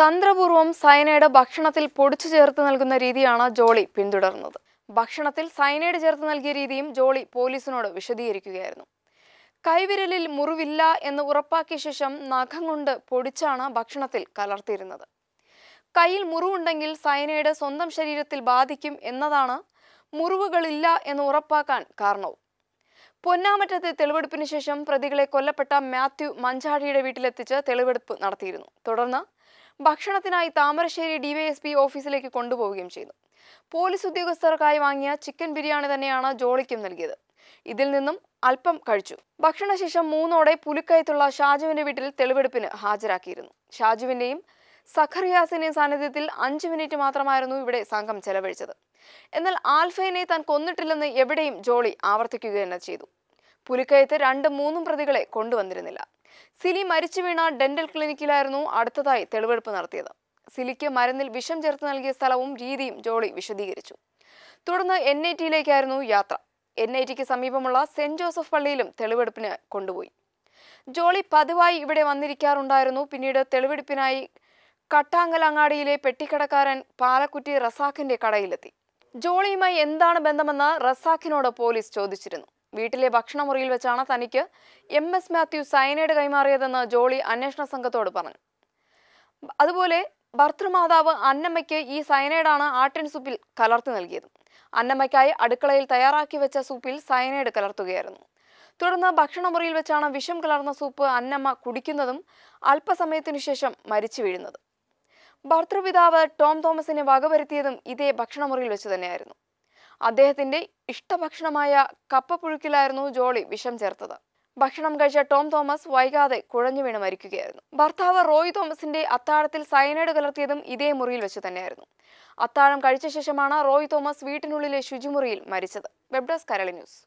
തന്ത്രപൂർവ്വം cyanide ഭക്ഷണത്തിൽ പൊടിച്ചു ചേർത്ത് നൽകുന്ന രീതിയാണ് ജോളി പിന്തുടർന്നത് ഭക്ഷണത്തിൽ സയനൈഡ് ചേർത്ത് നൽകിയ രീതിയും ജോളി പോലീസിനോട് വിശദീകരിക്കുകയായിരുന്നു കൈവിരലിൽ മുറിവില്ല എന്ന് ഉറപ്പാക്കിയ ശേഷം നഖം കൊണ്ട് പൊടിച്ചാണ് ഭക്ഷണത്തിൽ കലർത്തിയിരുന്നത് കയ്യിൽ മുറിവുണ്ടെങ്കിൽ സയനൈഡ് സ്വന്തം ശരീരത്തിൽ ബാധിക്കും എന്നതാണ് മുറിവുകളില്ല എന്ന് ഉറപ്പാക്കാൻ കാരണവും പൊന്നാമറ്റത്തെ തെളിവെടുപ്പിന് ശേഷം പ്രതികളെ കൊല്ലപ്പെട്ട മാത്യു മഞ്ചാടിയുടെ വീട്ടിലെത്തിച്ച് തെളിവെടുപ്പ് നടത്തിയിരുന്നു തുടർന്ന് ഭക്ഷണത്തിനായി താമരശ്ശേരി ഡിവൈഎസ്പി ഓഫീസിലേക്ക് കൊണ്ടുപോവുകയും ചെയ്തു പോലീസ് ഉദ്യോഗസ്ഥർക്കായി വാങ്ങിയ ചിക്കൻ ബിരിയാണി തന്നെയാണ് ജോളിക്കും നൽകിയത് ഇതിൽ നിന്നും അല്പം കഴിച്ചു ഭക്ഷണശേഷം മൂന്നോടെ പുലിക്കയത്തുള്ള ഷാജുവിന്റെ വീട്ടിൽ തെളിവെടുപ്പിന് ഹാജരാക്കിയിരുന്നു ഷാജുവിന്റെയും സഖറിയാസിന്റെയും സാന്നിധ്യത്തിൽ അഞ്ചു മിനിറ്റ് മാത്രമായിരുന്നു ഇവിടെ സംഘം ചെലവഴിച്ചത് എന്നാൽ ആൽഫയനെ താൻ കൊന്നിട്ടില്ലെന്ന് എവിടെയും ജോളി ആവർത്തിക്കുക തന്നെ ചെയ്തു പുലിക്കയത്ത് രണ്ടും മൂന്നും പ്രതികളെ കൊണ്ടുവന്നിരുന്നില്ല സിലി മരിച്ചു വീണ ഡെന്റൽ ക്ലിനിക്കിലായിരുന്നു അടുത്തതായി തെളിവെടുപ്പ് നടത്തിയത് സിലിക്ക് മരുന്നിൽ വിഷം ചേർത്ത് നൽകിയ സ്ഥലവും രീതിയും ജോളി വിശദീകരിച്ചു തുടർന്ന് എൻ ഐ ടിയിലേക്കായിരുന്നു യാത്ര എൻ ഐ ടിക്ക് സമീപമുള്ള സെന്റ് ജോസഫ് പള്ളിയിലും തെളിവെടുപ്പിന് കൊണ്ടുപോയി ജോളി പതിവായി ഇവിടെ വന്നിരിക്കാറുണ്ടായിരുന്നു പിന്നീട് തെളിവെടുപ്പിനായി കട്ടാങ്കൽ അങ്ങാടിയിലെ പെട്ടിക്കടക്കാരൻ പാലക്കുറ്റി റസാഖിന്റെ കടയിലെത്തി ജോളിയുമായി എന്താണ് ബന്ധമെന്ന് റസാഖിനോട് പോലീസ് ചോദിച്ചിരുന്നു വീട്ടിലെ ഭക്ഷണമുറിയിൽ വെച്ചാണ് തനിക്ക് എം എസ് മാത്യു സയനൈഡ് കൈമാറിയതെന്ന് ജോളി അന്വേഷണ സംഘത്തോട് പറഞ്ഞു അതുപോലെ ഭർത്തൃമാതാവ് അന്നമ്മയ്ക്ക് ഈ സയനൈഡാണ് ആട്ടിൻ സൂപ്പിൽ കലർത്തി നൽകിയത് അന്നമ്മയ്ക്കായി അടുക്കളയിൽ തയ്യാറാക്കി വെച്ച സൂപ്പിൽ സയനൈഡ് കലർത്തുകയായിരുന്നു തുടർന്ന് ഭക്ഷണമുറിയിൽ വെച്ചാണ് വിഷം കലർന്ന സൂപ്പ് അന്നമ്മ കുടിക്കുന്നതും അല്പസമയത്തിനു ശേഷം മരിച്ചു വീഴുന്നത് ഭർത്തൃപിതാവ് ടോം തോമസിനെ വകവരുത്തിയതും ഇതേ ഭക്ഷണമുറിയിൽ വെച്ച് തന്നെയായിരുന്നു അദ്ദേഹത്തിന്റെ ഇഷ്ടഭക്ഷണമായ കപ്പപ്പുഴുക്കിലായിരുന്നു ജോളി വിഷം ചേർത്തത് ഭക്ഷണം കഴിച്ച ടോം തോമസ് വൈകാതെ കുഴഞ്ഞു വീണ് മരിക്കുകയായിരുന്നു ഭർത്താവ് റോയ് തോമസിന്റെ അത്താഴത്തിൽ സയനൈഡ് കലർത്തിയതും ഇതേ മുറിയിൽ വെച്ച് തന്നെയായിരുന്നു അത്താഴം കഴിച്ച ശേഷമാണ് റോയ് തോമസ് വീട്ടിനുള്ളിലെ ശുചിമുറിയിൽ മരിച്ചത് വെബ്ഡസ് കരളി ന്യൂസ്